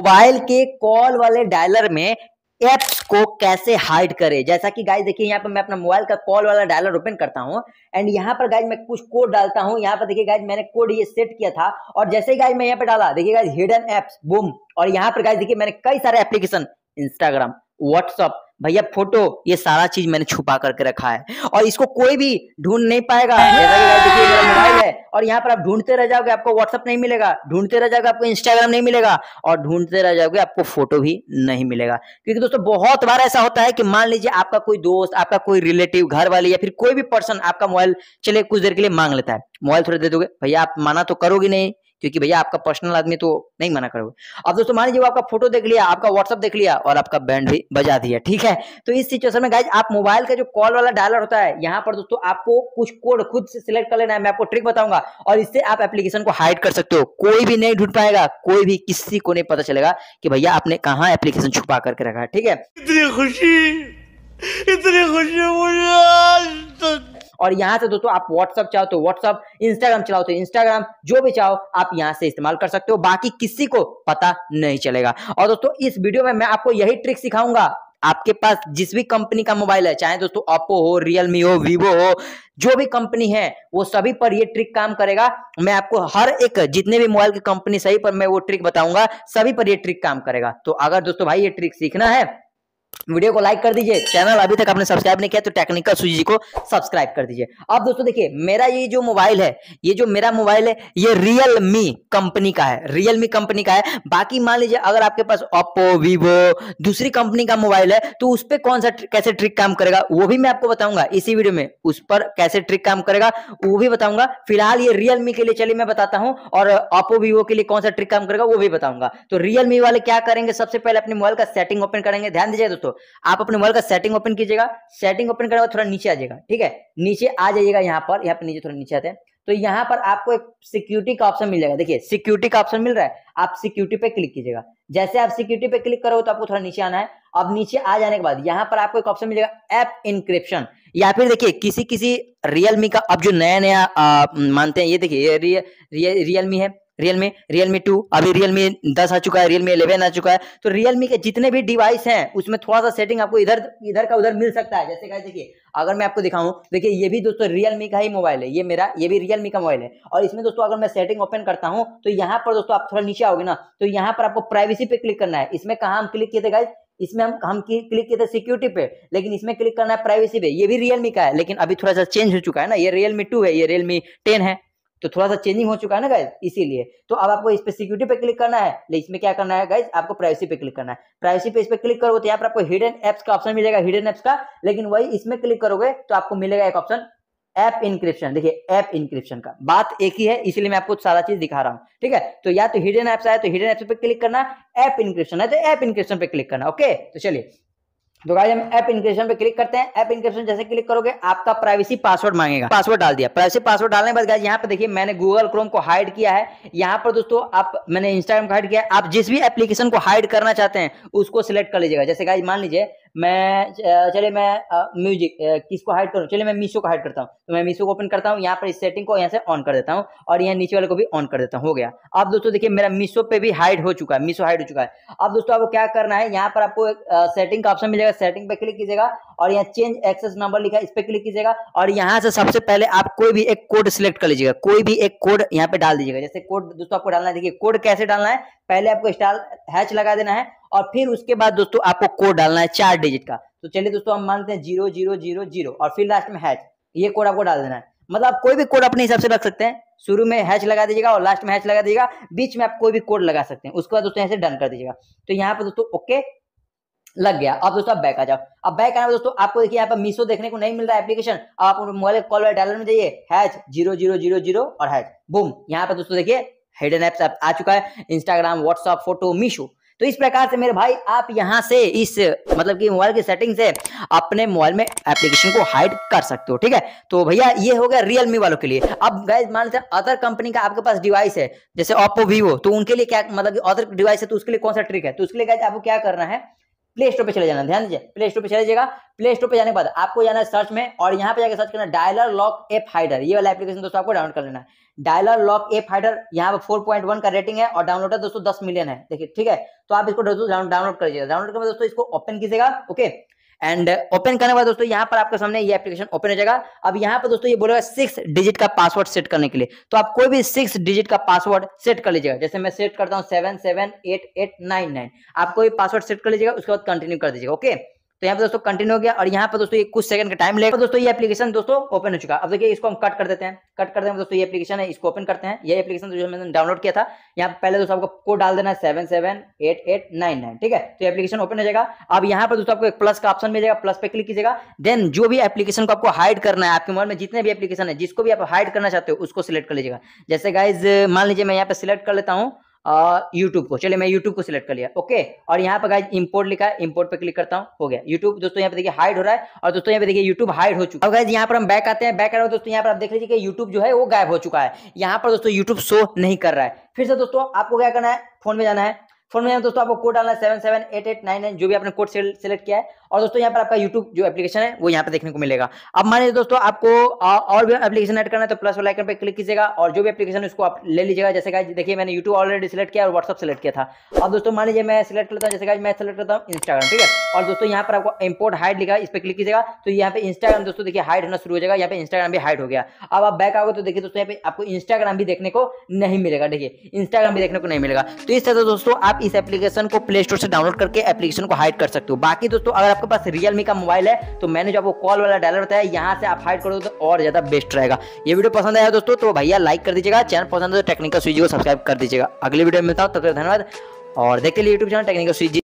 mobile के call वाले dialer में एप्स को कैसे हाइड करें जैसा कि गाइस देखिए यहाँ पर मैं अपना मोबाइल का कॉल वाला डायलर ओपन करता हूँ एंड यहाँ पर गाइस मैं कुछ कोड डालता हूँ यहाँ पर देखिए गाइस मैंने कोड ये सेट किया था और जैसे ही गाइस मैं यहाँ पर डाला देखिए गाइस हिडन एप्स बुम और यहाँ पर गाइस देखिए मैंने कई सारे एप्लीकेशन इंस्टाग्राम व्हाट्सअप भैया फोटो ये सारा चीज मैंने छुपा करके रखा है और इसको कोई भी ढूंढ नहीं पाएगा मोबाइल है और यहाँ पर आप ढूंढते रह जाओगे आपको व्हाट्सअप नहीं मिलेगा ढूंढते रह जाओगे आपको इंस्टाग्राम नहीं मिलेगा और ढूंढते रह जाओगे आपको फोटो भी नहीं मिलेगा क्योंकि दोस्तों बहुत बार ऐसा होता है कि मान लीजिए आपका कोई दोस्त आपका कोई रिलेटिव घर वाले या फिर कोई भी पर्सन आपका मोबाइल चले कुछ देर के लिए मांग लेता है मोबाइल थोड़ा दे दोगे भैया आप माना तो करोगे नहीं क्योंकि भैया आपका पर्सनल आदमी तो नहीं मना करोगे अब दोस्तों मान लीजिए आपका फोटो देख लिया आपका व्हाट्सअप देख लिया और आपका बैंड भी बजा दिया ठीक है तो इस सिचुएशन में गाइज आप मोबाइल का जो कॉल वाला डायलर होता है यहाँ पर दोस्तों आपको कुछ कोड खुद से सिलेक्ट कर लेना है मैं आपको ट्रिक बताऊंगा और इससे आप एप्लीकेशन को हाइड कर सकते हो कोई भी नहीं ढूंढ पाएगा कोई भी किसी को नहीं पता चलेगा कि भैया आपने कहा एप्लीकेशन छुपा करके रखा है ठीक है इतनी खुशी इतनी खुशी मुझे आज तक और यहाँ से दोस्तों आप व्हाट्सअप चाहो तो व्हाट्सअप इंस्टाग्राम चलाओ तो इंस्टाग्राम जो भी चाहो आप यहाँ से इस्तेमाल कर सकते हो बाकी किसी को पता नहीं चलेगा और दोस्तों इस वीडियो में मैं आपको यही ट्रिक सिखाऊंगा आपके पास जिस भी कंपनी का मोबाइल है चाहे दोस्तों ओप्पो हो रियलमी हो वीवो हो जो भी कंपनी है वो सभी पर ये ट्रिक काम करेगा मैं आपको हर एक जितने भी मोबाइल की कंपनी सही पर मैं वो ट्रिक बताऊंगा सभी पर ये ट्रिक काम करेगा तो अगर दोस्तों भाई ये ट्रिक सीखना है वीडियो को लाइक कर दीजिए चैनल अभी तक आपने सब्सक्राइब नहीं किया तो टेक्निकल सूजी को सब्सक्राइब कर दीजिए अब दोस्तों देखिए मेरा ये जो मोबाइल है ये जो मेरा मोबाइल है ये रियल मी कंपनी का है रियल मी कंपनी का है बाकी मान लीजिए अगर आपके पास ओप्पो वीवो दूसरी कंपनी का मोबाइल है तो उस पर कौन सा कैसे ट्रिक काम करेगा वो भी मैं आपको बताऊंगा इसी वीडियो में उस पर कैसे ट्रिक काम करेगा वो भी बताऊंगा फिलहाल ये रियल मी के लिए चलिए मैं बताता हूँ और ओप्पो वीवो के लिए कौन सा ट्रिक काम करेगा वो भी बताऊंगा तो रियल मी वाले क्या करेंगे सबसे पहले अपने मोबाइल का सेटिंग ओपन करेंगे ध्यान दीजिए दोस्तों दोस्तों आप अपने मोबाइल का सेटिंग ओपन कीजिएगा सेटिंग ओपन करने थोड़ा नीचे आ जाएगा ठीक है नीचे आ जाइएगा यहाँ पर यहाँ पर नीचे थोड़ा नीचे आते हैं तो यहाँ पर आपको एक सिक्योरिटी का ऑप्शन मिल जाएगा देखिए सिक्योरिटी का ऑप्शन मिल रहा है आप सिक्योरिटी पे क्लिक कीजिएगा जैसे आप सिक्योरिटी पे क्लिक करोगे तो आपको थोड़ा नीचे आना है अब नीचे आ जाने के बाद यहाँ पर आपको एक ऑप्शन मिलेगा ऐप इनक्रिप्शन या फिर देखिए किसी किसी रियलमी का अब जो नया नया मानते हैं ये देखिए ये रियल रियलमी है रियलमी रियलमी टू अभी रियलमी दस आ चुका है रियलमी इलेवन आ चुका है तो रियलमी के जितने भी डिवाइस हैं उसमें थोड़ा सा सेटिंग आपको इधर इधर का उधर मिल सकता है जैसे कह देखिए अगर मैं आपको दिखाऊं देखिए ये भी दोस्तों रियलमी का ही मोबाइल है ये मेरा ये भी रियलमी का मोबाइल है और इसमें दोस्तों अगर मैं सेटिंग ओपन करता हूँ तो यहाँ पर दोस्तों आप थोड़ा नीचे आओगे ना तो यहाँ पर आपको प्राइवेसी पे क्लिक करना है इसमें कहा हम क्लिक किए थे गाइज इसमें हम हम क्लिक किए थे सिक्योरिटी पे लेकिन इसमें क्लिक करना है प्राइवेसी पे ये भी रियलमी का है लेकिन अभी थोड़ा सा चेंज हो चुका है ना ये रियलमी टू है ये रियलमी टेन है तो थोड़ा सा चेंजिंग हो चुका है ना गाइज इसीलिए तो अब आपको इस पर सिक्योरिटी पे क्लिक करना है ले इसमें क्या करना है गाइज आपको प्राइवेसी पे क्लिक करना है प्राइवेसी पे इस पर क्लिक करोगे तो यहाँ पर आपको हिडन एप्स का ऑप्शन मिलेगा हिडन एप्स का लेकिन वही इसमें क्लिक करोगे तो आपको मिलेगा एक ऑप्शन ऐप इंक्रिप्शन देखिए ऐप इंक्रिप्शन का बात एक ही है इसलिए मैं आपको सारा चीज दिखा रहा हूं ठीक है तो या तो हिडन ऐप्स आया तो हिडन ऐप्स पे क्लिक करना ऐप इंक्रिप्शन है तो ऐप इंक्रिप्शन पे क्लिक करना ओके तो चलिए तो गाइस हम ऐप इंक्रिप्शन पे क्लिक करते हैं ऐप इंक्रिप्शन जैसे क्लिक करोगे आपका प्राइवेसी पासवर्ड मांगेगा पासवर्ड डाल दिया प्राइवेसी पासवर्ड डालने के बाद गाइस यहाँ पे देखिए मैंने गूगल क्रोम को हाइड किया है यहाँ पर दोस्तों आप मैंने इंस्टाग्राम को हाइड किया है आप जिस भी एप्लीकेशन को हाइड करना चाहते हैं उसको सिलेक्ट कर लीजिएगा जैसे गाइस मान लीजिए मैं चले मैं म्यूजिक किसको हाइड करूँ चलिए मैं मीशो को हाइड करता हूँ तो मैं मीशो को ओपन करता हूँ यहाँ पर इस सेटिंग को यहाँ से ऑन कर देता हूँ और यहाँ नीचे वाले को भी ऑन कर देता हूँ हो गया अब दोस्तों देखिए मेरा मीशो पे भी हाइड हो चुका है मीशो हाइड हो चुका है अब दोस्तों आपको क्या करना है यहाँ पर आपको सेटिंग का ऑप्शन मिलेगा सेटिंग पे क्लिक कीजिएगा और यहाँ चेंज एक्सेस नंबर लिखा है इस पर क्लिक कीजिएगा और यहाँ से सबसे पहले आप कोई भी एक कोड सिलेक्ट कर लीजिएगा कोई भी एक कोड यहाँ पे डाल दीजिएगा जैसे कोड दोस्तों आपको डालना है देखिए कोड कैसे डालना है पहले आपको स्टाल हैच लगा देना है और फिर उसके बाद दोस्तों आपको कोड डालना है चार डिजिट का तो चलिए दोस्तों हम मानते हैं जीरो जीरो जीरो जीरो और फिर लास्ट में हैच ये कोड आपको डाल देना है मतलब आप कोई भी कोड अपने हिसाब से रख सकते हैं शुरू में हैच लगा दीजिएगा और लास्ट में हैच लगा दीजिएगा बीच में आप कोई भी कोड लगा सकते हैं उसके बाद दोस्तों यहाँ से डन कर दीजिएगा तो यहाँ पर दोस्तों ओके लग गया अब दोस्तों आप बैक आ जाओ अब बैक आना दोस्तों आपको देखिए यहाँ पर मीशो देखने को नहीं मिल रहा है एप्लीकेशन आप मोबाइल कॉल वाले डायलर में जाइए hash zero zero zero zero और हैच बुम यहाँ पर दोस्तों देखिए हिडन एप्स आ चुका है इंस्टाग्राम व्हाट्सअप फोटो मीशो तो इस प्रकार से मेरे भाई आप यहाँ से इस मतलब कि मोबाइल की सेटिंग से अपने मोबाइल में एप्लीकेशन को हाइड कर सकते हो ठीक है तो भैया ये हो गया रियलमी वालों के लिए अब गैस मान लेते अदर कंपनी का आपके पास डिवाइस है जैसे ओप्पो वीवो तो उनके लिए क्या मतलब अदर डिवाइस है तो उसके लिए कौन सा ट्रिक है तो उसके लिए गैस आपको क्या करना है प्ले स्टोर पर चले जाना ध्यान दीजिए प्ले स्टोर पर चले जाएगा प्ले स्टोर पर जाने के बाद आपको जाना है सर्च में और यहाँ पे जाकर सर्च करना डायलर लॉक एप हाइडर ये वाला एप्लीकेशन दोस्तों आपको डाउनलोड कर लेना है डायलर लॉक एप हाइडर यहाँ पर फोर पॉइंट वन का रेटिंग है और डाउनलोड है दोस्तों दस मिलियन है देखिए ठीक है तो आप इसको डाउनलोड कर लीजिएगा डाउनलोड कर दोस्तों इसको ओपन कीजिएगा ओके एंड ओपन uh, करने के बाद दोस्तों यहाँ पर आपके सामने ये एप्लीकेशन ओपन हो जाएगा अब यहाँ पर दोस्तों ये बोलेगा सिक्स डिजिट का पासवर्ड सेट करने के लिए तो आप कोई भी सिक्स डिजिट का पासवर्ड सेट कर लीजिएगा जैसे मैं सेट करता हूँ seven seven eight eight nine nine आप कोई पासवर्ड सेट कर लीजिएगा उसके बाद कंटिन्यू कर दीजिएगा ओके तो यहाँ पे दोस्तों कंटिन्यू हो गया और यहाँ पर दोस्तों कुछ सेकंड का टाइम लेगा दोस्तों ये एप्लीकेशन दोस्तों ओपन हो चुका अब देखिए इसको हम कट कर देते हैं कट कर देते हैं दोस्तों ये एप्लीकेशन है इसको ओपन करते हैं ये एप्लीकेशन जो मैंने डाउनलोड किया था यहाँ पहले दोस्तों आपको कोड डाल देना है seven seven eight eight nine nine ठीक है तो एप्लीकेशन ओपन हो जाएगा अब यहाँ पर दोस्तों आपको एक प्लस का ऑप्शन मिल जाएगा प्लस पे क्लिक कीजिएगा देन जो भी एप्लीकेशन को आपको हाइड करना है आपके मोबाइल में जितने भी एप्लीकेशन है जिसको भी आप हाइड करना चाहते हो उसको सिलेक्ट कर लीजिएगा जैसे गाइज मान लीजिए मैं यहाँ पे सिलेक्ट कर लेता हूँ यूट्यूब को चलिए मैं यूट्यूब को सिलेक्ट कर लिया ओके और यहाँ पर इम्पोर्ट इंपोर्ट लिखा है इंपोर्ट पे क्लिक करता हूँ हो गया यूट्यूब दोस्तों यहाँ पे देखिए हाइड हो रहा है और दोस्तों यहाँ पे देखिए यूट्यूब हाइड हो चुका है गाइज यहाँ पर हम बैक आते हैं बैक आ रहे हैं दोस्तों यहाँ पर आप देख लीजिए कि यूट्यूब जो है वो गायब हो चुका है यहाँ पर दोस्तों यूट्यूब शो नहीं कर रहा है फिर से दोस्तों आपको क्या करना है फोन में जाना है फोन में दोस्तों आपको कोड डालना है seven seven eight eight nine nine जो भी आपने कोड सेलेक्ट किया है और दोस्तों यहाँ पर आपका यूट्यूब जो एप्लीकेशन है वो यहाँ पर देखने को मिलेगा अब मान लीजिए दोस्तों आपको और भी एप्लीकेशन एड करना है तो प्लस वाला आइकन पर क्लिक कीजिएगा और जो भी एप्लीकेशन उसको आप ले लीजिएगा जैसे कि देखिए मैंने यूट्यूब ऑलरेडी सिलेक्ट किया और व्हाट्सअप सेलेक्ट किया था अब दोस्तों मान लीजिए मैं सिलेक्ट करता हूँ जैसे कि मैं सिलेक्ट करता हूँ इंस्टाग्राम ठीक है और दोस्तों यहाँ पर आपको इम्पोर्ट हाइड लिखा इस पर क्लिक कीजिएगा तो यहाँ पर इंस्टाग्राम दोस्तों देखिए हाइड होना शुरू हो जाएगा यहाँ पर इंस्टाग्राम भी हाइड हो गया अब आप बैक आओगे तो देखिए दोस्तों यहाँ पे आपको इंस्टाग्राम भी देखने को नहीं मिलेगा देखिए इंस्टाग्राम भी देखने को नहीं मिलेगा तो इस तरह दोस्तों आप इस एप्लीकेशन को प्ले स्टोर से डाउनलोड करके एप्लीकेशन को हाइड कर सकते हो बाकी दोस्तों अगर आपके पास रियलमी का मोबाइल है तो मैंने जो आपको कॉल वाला डायलर बताया यहाँ से आप हाइड करो तो और ज़्यादा बेस्ट रहेगा ये वीडियो पसंद आया दोस्तों तो भैया लाइक कर दीजिएगा चैनल पसंद है तो टेक्निकल स्विजी को सब्सक्राइब कर दीजिएगा अगली वीडियो में मिलता हूँ तब तक धन्यवाद और देखते लिए यूट्यूब चैनल टेक्निकल स्विजी